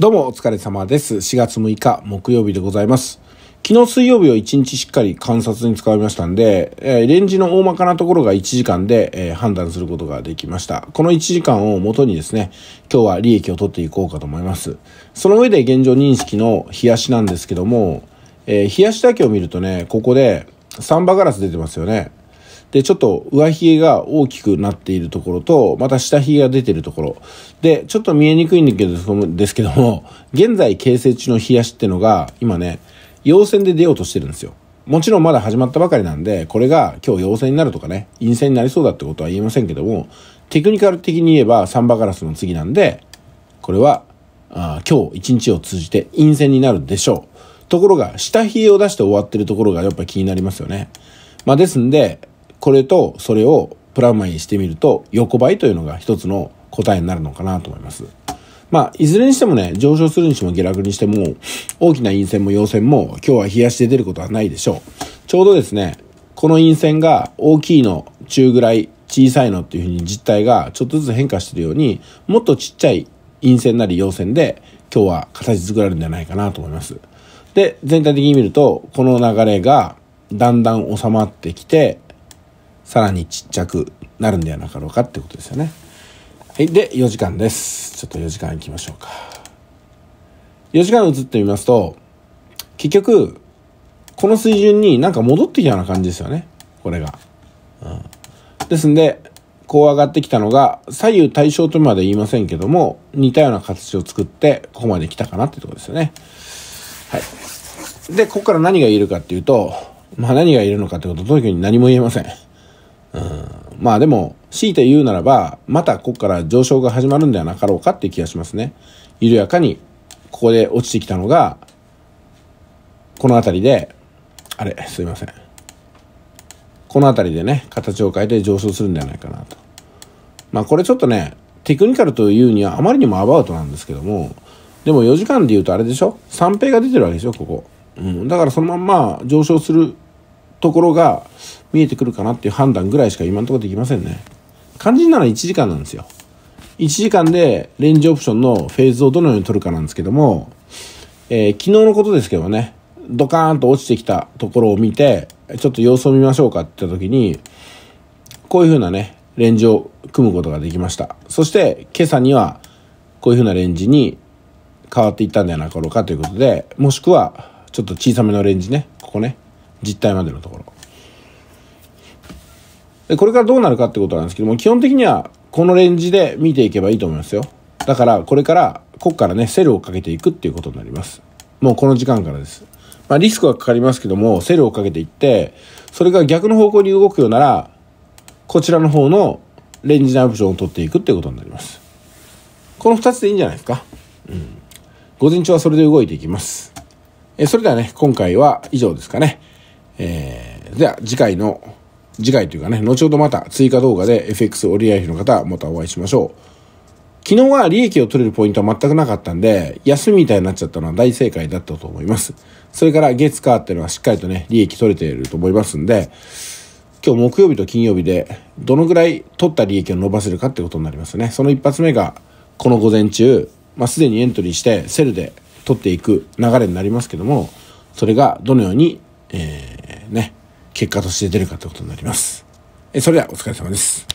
どうもお疲れ様です。4月6日木曜日でございます。昨日水曜日を1日しっかり観察に使いましたんで、えー、レンジの大まかなところが1時間で、えー、判断することができました。この1時間をもとにですね、今日は利益を取っていこうかと思います。その上で現状認識の冷やしなんですけども、えー、冷やしだけを見るとね、ここでサンバガラス出てますよね。で、ちょっと上髭が大きくなっているところと、また下髭が出てるところ。で、ちょっと見えにくいんだけど、ですけども、現在形成中の冷やしってのが、今ね、陽線で出ようとしてるんですよ。もちろんまだ始まったばかりなんで、これが今日陽線になるとかね、陰線になりそうだってことは言えませんけども、テクニカル的に言えばサンバガラスの次なんで、これは、あ今日一日を通じて陰線になるでしょう。ところが、下冷えを出して終わってるところがやっぱ気になりますよね。まあですんで、これとそれをプラマイにしてみると横ばいというのが一つの答えになるのかなと思います。まあ、いずれにしてもね、上昇するにしても下落にしても、大きな陰線も陽線も今日は冷やしで出ることはないでしょう。ちょうどですね、この陰線が大きいの中ぐらい小さいのっていうふうに実態がちょっとずつ変化してるように、もっとちっちゃい陰線なり陽線で今日は形作られるんじゃないかなと思います。で、全体的に見ると、この流れがだんだん収まってきて、さらにちっちゃくなるんではなかろうかってことですよね。はい、で、4時間です。ちょっと4時間行きましょうか。4時間移ってみますと、結局、この水準になんか戻ってきたような感じですよね。これが。うん、ですんで、こう上がってきたのが、左右対称とまで言いませんけども、似たような形を作って、ここまで来たかなってとこですよね。はい。で、ここから何が言えるかっていうと、まあ何が言えるのかってことはとにかく何も言えません。うんまあでも、強いて言うならば、またここから上昇が始まるんではなかろうかっていう気がしますね。緩やかに、ここで落ちてきたのが、この辺りで、あれ、すいません。この辺りでね、形を変えて上昇するんじゃないかなと。まあこれちょっとね、テクニカルというにはあまりにもアバウトなんですけども、でも4時間で言うとあれでしょ三平が出てるわけでしょここ。うん。だからそのまんま上昇するところが見えてくるかなっていう判断ぐらいしか今のところできませんね。肝心なのは1時間なんですよ。1時間でレンジオプションのフェーズをどのように取るかなんですけども、えー、昨日のことですけどね、ドカーンと落ちてきたところを見て、ちょっと様子を見ましょうかって言った時に、こういう風なね、レンジを組むことができました。そして今朝にはこういう風なレンジに変わっていったんではなかろうかということで、もしくはちょっと小さめのレンジね、ここね、実態までのところ。で、これからどうなるかってことなんですけども、基本的にはこのレンジで見ていけばいいと思いますよ。だから、これから、こっからね、セルをかけていくっていうことになります。もうこの時間からです。まあ、リスクはかかりますけども、セルをかけていって、それが逆の方向に動くようなら、こちらの方のレンジナオプションを取っていくってことになります。この2つでいいんじゃないですか。うん。午前中はそれで動いていきます。え、それではね、今回は以上ですかね。えー、では次回の、次回というかね、後ほどまた追加動画で FX 折り合いの方、またお会いしましょう。昨日は利益を取れるポイントは全くなかったんで、休みみたいになっちゃったのは大正解だったと思います。それから月火っていうのはしっかりとね、利益取れていると思いますんで、今日木曜日と金曜日で、どのぐらい取った利益を伸ばせるかってことになりますね。その一発目が、この午前中、まあ、すでにエントリーして、セルで取っていく流れになりますけども、それがどのように、えね、結果として出るかってことになります。えそれではお疲れ様です。